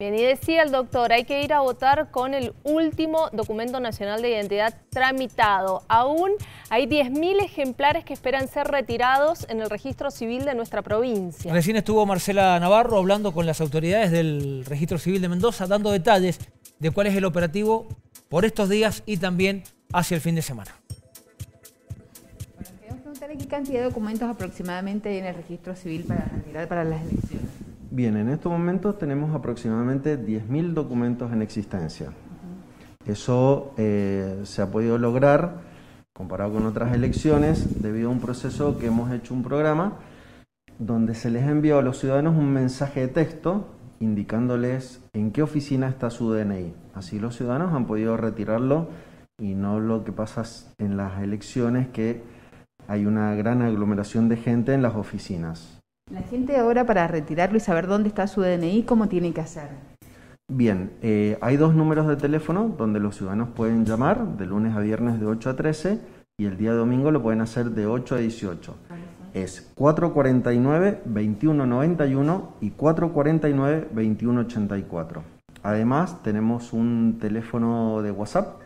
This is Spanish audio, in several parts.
Bien, y decía el doctor, hay que ir a votar con el último documento nacional de identidad tramitado. Aún hay 10.000 ejemplares que esperan ser retirados en el registro civil de nuestra provincia. Recién estuvo Marcela Navarro hablando con las autoridades del registro civil de Mendoza, dando detalles de cuál es el operativo por estos días y también hacia el fin de semana qué cantidad de documentos aproximadamente hay en el registro civil para retirar para las elecciones. Bien, en estos momentos tenemos aproximadamente 10.000 documentos en existencia. Eso eh, se ha podido lograr, comparado con otras elecciones, debido a un proceso que hemos hecho un programa donde se les envió a los ciudadanos un mensaje de texto indicándoles en qué oficina está su DNI. Así los ciudadanos han podido retirarlo y no lo que pasa en las elecciones que hay una gran aglomeración de gente en las oficinas. La gente ahora para retirarlo y saber dónde está su DNI, ¿cómo tiene que hacer? Bien, eh, hay dos números de teléfono donde los ciudadanos pueden llamar de lunes a viernes de 8 a 13 y el día domingo lo pueden hacer de 8 a 18. Es 449-2191 y 449-2184. Además, tenemos un teléfono de WhatsApp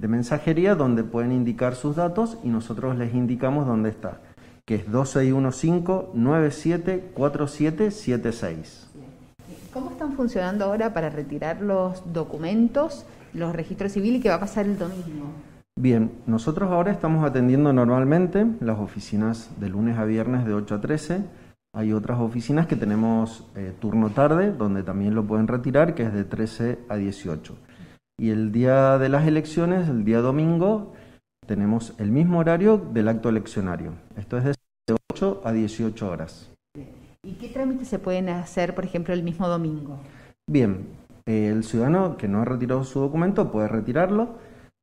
de mensajería donde pueden indicar sus datos y nosotros les indicamos dónde está que es 2615-974776. ¿Cómo están funcionando ahora para retirar los documentos, los registros civiles y qué va a pasar el domingo? Bien, nosotros ahora estamos atendiendo normalmente las oficinas de lunes a viernes de 8 a 13. Hay otras oficinas que tenemos eh, turno tarde, donde también lo pueden retirar, que es de 13 a 18. Y el día de las elecciones, el día domingo, tenemos el mismo horario del acto eleccionario, esto es de 8 a 18 horas. ¿Y qué trámites se pueden hacer, por ejemplo, el mismo domingo? Bien, el ciudadano que no ha retirado su documento puede retirarlo.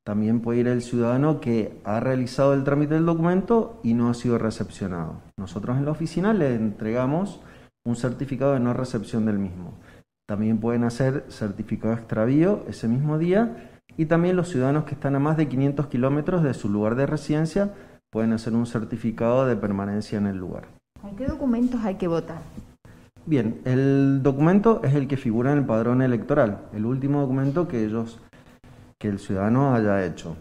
También puede ir el ciudadano que ha realizado el trámite del documento y no ha sido recepcionado. Nosotros en la oficina le entregamos un certificado de no recepción del mismo. También pueden hacer certificado extravío ese mismo día y también los ciudadanos que están a más de 500 kilómetros de su lugar de residencia pueden hacer un certificado de permanencia en el lugar. ¿Con qué documentos hay que votar? Bien, el documento es el que figura en el padrón electoral, el último documento que ellos, que el ciudadano haya hecho.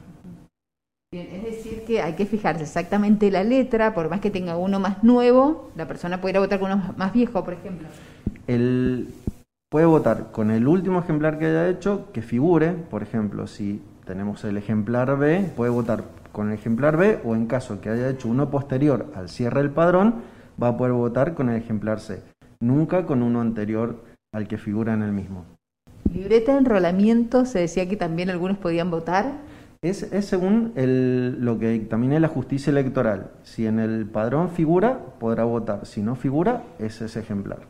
Bien, es decir que hay que fijarse exactamente la letra, por más que tenga uno más nuevo, la persona pudiera votar con uno más viejo, por ejemplo. El, puede votar con el último ejemplar que haya hecho, que figure, por ejemplo, si tenemos el ejemplar B, puede votar con el ejemplar B o en caso que haya hecho uno posterior al cierre del padrón, va a poder votar con el ejemplar C, nunca con uno anterior al que figura en el mismo. ¿Libreta de enrolamiento se decía que también algunos podían votar? Es, según lo que dictamine la justicia electoral. Si en el padrón figura, podrá votar. Si no figura, es ese ejemplar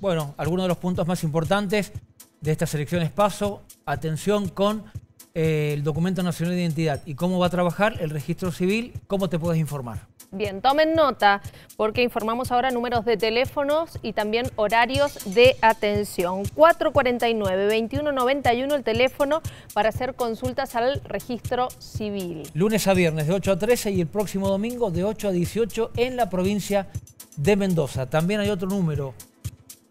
bueno, algunos de los puntos más importantes de estas elecciones paso. Atención con eh, el documento nacional de identidad y cómo va a trabajar el registro civil, cómo te puedes informar. Bien, tomen nota porque informamos ahora números de teléfonos y también horarios de atención. 449-2191 el teléfono para hacer consultas al registro civil. Lunes a viernes de 8 a 13 y el próximo domingo de 8 a 18 en la provincia de Mendoza. También hay otro número,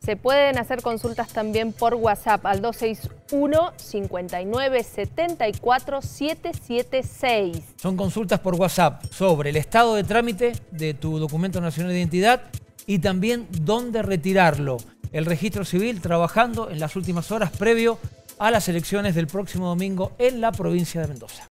se pueden hacer consultas también por WhatsApp al 261 5974 776. Son consultas por WhatsApp sobre el estado de trámite de tu documento nacional de identidad y también dónde retirarlo. El registro civil trabajando en las últimas horas previo a las elecciones del próximo domingo en la provincia de Mendoza.